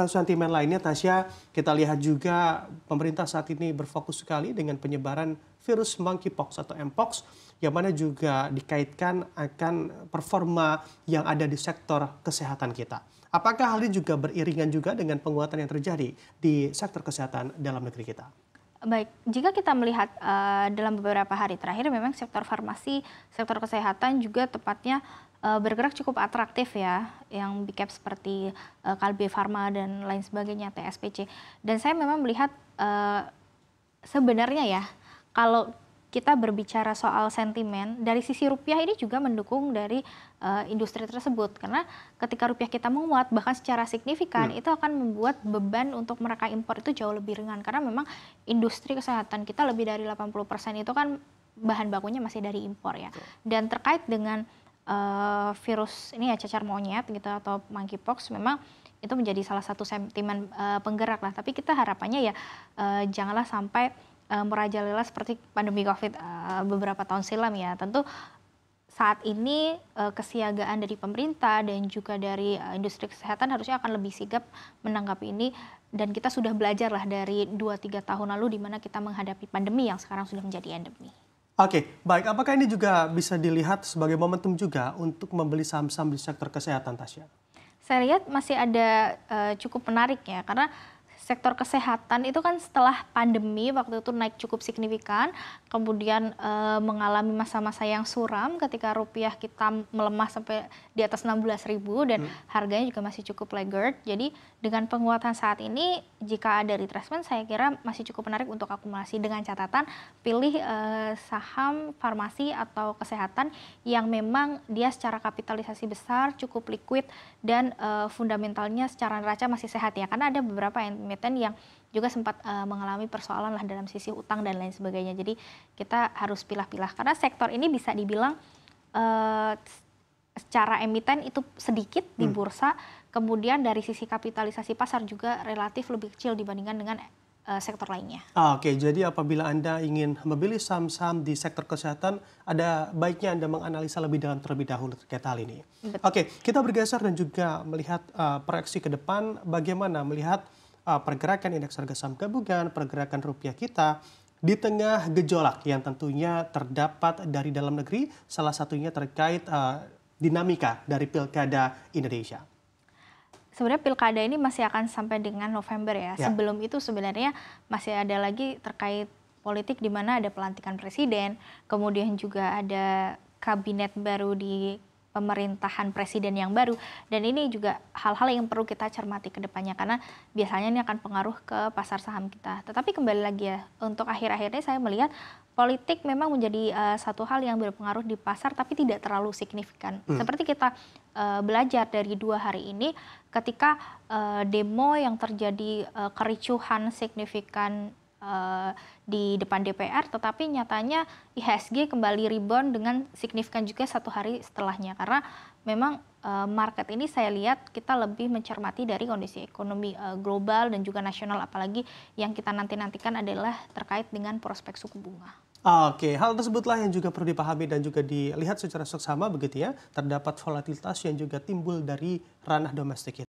Eh, sentimen lainnya, Tasya, kita lihat juga pemerintah saat ini berfokus sekali dengan penyebaran virus monkeypox atau mpox, yang mana juga dikaitkan akan performa yang ada di sektor kesehatan kita. Apakah hal ini juga beriringan juga dengan penguatan yang terjadi di sektor kesehatan dalam negeri kita? Baik, jika kita melihat uh, dalam beberapa hari terakhir memang sektor farmasi, sektor kesehatan juga tepatnya uh, bergerak cukup atraktif ya, yang big cap e seperti uh, Kalbe Farma dan lain sebagainya, TSPC. Dan saya memang melihat uh, sebenarnya ya, kalau kita berbicara soal sentimen dari sisi rupiah ini juga mendukung dari uh, industri tersebut karena ketika rupiah kita menguat bahkan secara signifikan hmm. itu akan membuat beban untuk mereka impor itu jauh lebih ringan karena memang industri kesehatan kita lebih dari 80% itu kan bahan bakunya masih dari impor ya. Dan terkait dengan uh, virus ini ya cacar monyet gitu atau monkeypox memang itu menjadi salah satu sentimen uh, penggerak lah tapi kita harapannya ya uh, janganlah sampai uh, merajalela seperti pandemi COVID uh, beberapa tahun silam ya. Tentu saat ini uh, kesiagaan dari pemerintah dan juga dari uh, industri kesehatan harusnya akan lebih sigap menanggapi ini dan kita sudah belajar lah dari 2-3 tahun lalu di mana kita menghadapi pandemi yang sekarang sudah menjadi endemi. Oke, baik. Apakah ini juga bisa dilihat sebagai momentum juga untuk membeli saham-saham di sektor kesehatan, Tasya? Saya lihat masih ada uh, cukup menarik ya, karena sektor kesehatan itu kan setelah pandemi waktu itu naik cukup signifikan, kemudian e, mengalami masa-masa yang suram ketika rupiah kita melemah sampai di atas 16 ribu dan hmm. harganya juga masih cukup laggard. Jadi dengan penguatan saat ini jika ada retracement saya kira masih cukup menarik untuk akumulasi dengan catatan pilih e, saham farmasi atau kesehatan yang memang dia secara kapitalisasi besar, cukup liquid dan e, fundamentalnya secara neraca masih sehat ya. Karena ada beberapa yang Emiten yang juga sempat uh, mengalami persoalan lah dalam sisi utang dan lain sebagainya. Jadi kita harus pilah-pilah karena sektor ini bisa dibilang uh, secara emiten itu sedikit di hmm. bursa, kemudian dari sisi kapitalisasi pasar juga relatif lebih kecil dibandingkan dengan eh, sektor lainnya. Ah, Oke, okay. jadi apabila Anda ingin membeli saham-saham di sektor kesehatan, ada baiknya Anda menganalisa lebih dalam terlebih dahulu terkait hal ini. Oke, okay, kita bergeser dan juga melihat uh, proyeksi ke depan bagaimana melihat Eh, pergerakan indeks harga saham gabungan, pergerakan rupiah kita di tengah gejolak yang tentunya terdapat dari dalam negeri, salah satunya terkait eh, dinamika dari pilkada Indonesia. Sebenarnya pilkada ini masih akan sampai dengan November ya. ya. Sebelum itu sebenarnya masih ada lagi terkait politik di mana ada pelantikan presiden, kemudian juga ada kabinet baru di pemerintahan presiden yang baru dan ini juga hal-hal yang perlu kita cermati ke depannya karena biasanya ini akan pengaruh ke pasar saham kita. Tetapi kembali lagi ya untuk akhir-akhirnya saya melihat politik memang menjadi uh, satu hal yang berpengaruh di pasar tapi tidak terlalu signifikan. Hmm. Seperti kita uh, belajar dari dua hari ini ketika uh, demo yang terjadi uh, kericuhan signifikan Eh, di depan DPR, tetapi nyatanya IHSG kembali rebound dengan signifikan juga satu hari setelahnya karena memang eh, market ini saya lihat kita lebih mencermati dari kondisi ekonomi eh, global dan juga nasional apalagi yang kita nanti nantikan adalah terkait dengan prospek suku bunga. Oke, hal tersebutlah yang juga perlu dipahami dan juga dilihat secara seksama begitu ya. Terdapat volatilitas yang juga timbul dari ranah domestik kita.